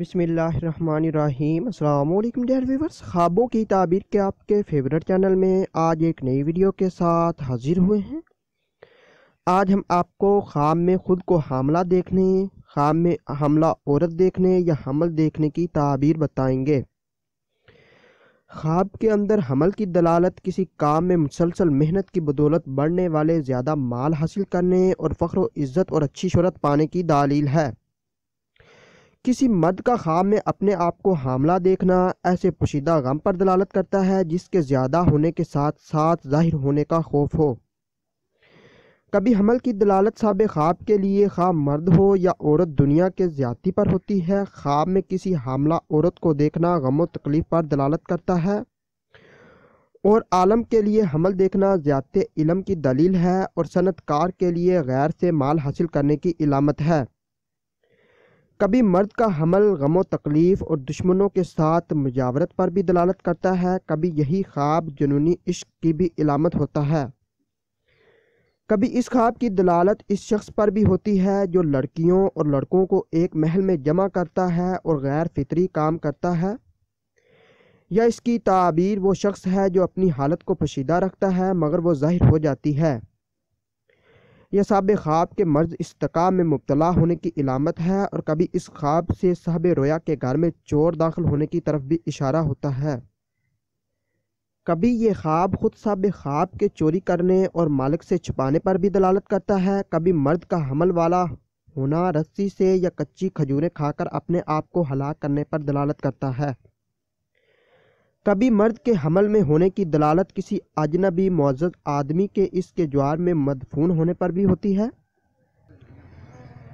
بسم اللہ الرحمن الرحیم السلام علیکم ویورز خوابوں کی تعبیر کے آپ کے فیوریٹ چینل میں آج ایک نئی ویڈیو کے ساتھ حاضر ہوئے ہیں آج ہم آپ کو خواب میں خود کو حاملہ دیکھنے خواب میں حاملہ عورت دیکھنے یا حمل دیکھنے کی تعبیر بتائیں گے خواب کے اندر حمل کی دلالت کسی کام میں مسلسل محنت کی بدولت بڑھنے والے زیادہ مال حاصل کرنے اور فخر و عزت اور اچھی شہرت پانے کی دلیل ہے کسی مرد کا خواب میں اپنے آپ کو حاملہ دیکھنا ایسے پشیدہ غم پر دلالت کرتا ہے جس کے زیادہ ہونے کے ساتھ ساتھ ظاہر ہونے کا خوف ہو کبھی حمل کی دلالت صاحب خواب کے لیے خواب مرد ہو یا عورت دنیا کے زیادتی پر ہوتی ہے خواب میں کسی حاملہ عورت کو دیکھنا غم و تکلیف پر دلالت کرتا ہے اور عالم کے لیے حمل دیکھنا زیادت علم کی دلیل ہے اور صنعت کار کے لیے غیر سے مال حاصل کرنے کی علامت ہے کبھی مرد کا حمل غم و تکلیف اور دشمنوں کے ساتھ مجاورت پر بھی دلالت کرتا ہے کبھی یہی خواب جنونی عشق کی بھی علامت ہوتا ہے کبھی اس خواب کی دلالت اس شخص پر بھی ہوتی ہے جو لڑکیوں اور لڑکوں کو ایک محل میں جمع کرتا ہے اور غیر فطری کام کرتا ہے یا اس کی تعبیر وہ شخص ہے جو اپنی حالت کو پشیدہ رکھتا ہے مگر وہ ظاہر ہو جاتی ہے یہ صحاب خواب کے مرض استقاع میں مبتلا ہونے کی علامت ہے اور کبھی اس خواب سے صحاب رویا کے گھر میں چور داخل ہونے کی طرف بھی اشارہ ہوتا ہے کبھی یہ خواب خود صاحب خواب کے چوری کرنے اور مالک سے چھپانے پر بھی دلالت کرتا ہے کبھی مرد کا حمل والا ہونا رسی سے یا کچی کھجوریں کھا کر اپنے آپ کو ہلاک کرنے پر دلالت کرتا ہے کبھی مرد کے حمل میں ہونے کی دلالت کسی اجنبی معزز آدمی کے اس کے جوار میں مدفون ہونے پر بھی ہوتی ہے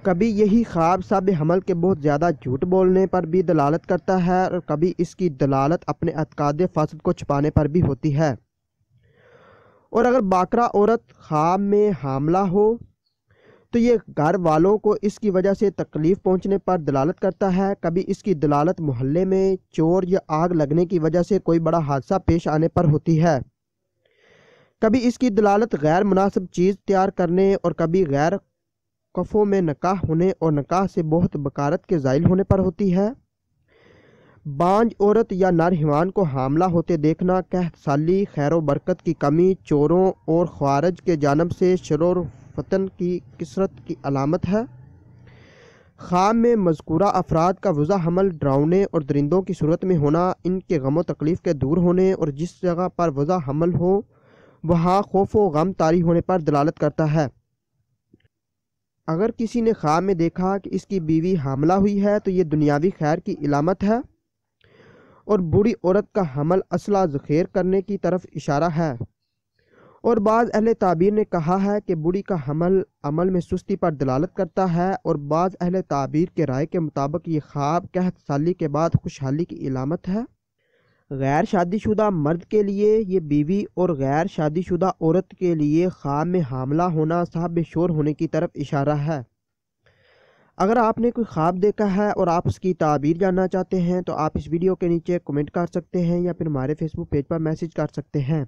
کبھی یہی خواب ساب حمل کے بہت زیادہ جھوٹ بولنے پر بھی دلالت کرتا ہے اور کبھی اس کی دلالت اپنے اتقاد فاسد کو چھپانے پر بھی ہوتی ہے اور اگر باقرہ عورت خواب میں حاملہ ہو تو یہ گھر والوں کو اس کی وجہ سے تکلیف پہنچنے پر دلالت کرتا ہے کبھی اس کی دلالت محلے میں چور یا آگ لگنے کی وجہ سے کوئی بڑا حادثہ پیش آنے پر ہوتی ہے کبھی اس کی دلالت غیر مناسب چیز تیار کرنے اور کبھی غیر کفوں میں نکاح ہونے اور نکاح سے بہت بکارت کے زائل ہونے پر ہوتی ہے بانج عورت یا نرحیوان کو حاملہ ہوتے دیکھنا کہت سالی خیر و برکت کی کمی چوروں اور خوارج کے جانب سے شرور فتن کی کسرت کی علامت ہے خام میں مذکورہ افراد کا وضع حمل ڈراؤنے اور درندوں کی صورت میں ہونا ان کے غم و تکلیف کے دور ہونے اور جس جگہ پر وضع حمل ہو وہاں خوف و غم تاری ہونے پر دلالت کرتا ہے اگر کسی نے خواب میں دیکھا کہ اس کی بیوی حاملہ ہوئی ہے تو یہ دنیاوی خیر کی علامت ہے اور بوڑھی عورت کا حمل اسلحہ ذخیر کرنے کی طرف اشارہ ہے اور بعض اہل تعبیر نے کہا ہے کہ بڑی کا حمل عمل میں سستی پر دلالت کرتا ہے اور بعض اہل تعبیر کے رائے کے مطابق یہ خواب قحت سالی کے بعد خوشحالی کی علامت ہے غیر شادی شدہ مرد کے لیے یہ بیوی اور غیر شادی شدہ عورت کے لیے خواب میں حاملہ ہونا صاحب شور ہونے کی طرف اشارہ ہے اگر آپ نے کوئی خواب دیکھا ہے اور آپ اس کی تعبیر جاننا چاہتے ہیں تو آپ اس ویڈیو کے نیچے کمنٹ کر سکتے ہیں یا پھر ہمارے فیس بک پیج پر میسج کر سکتے ہیں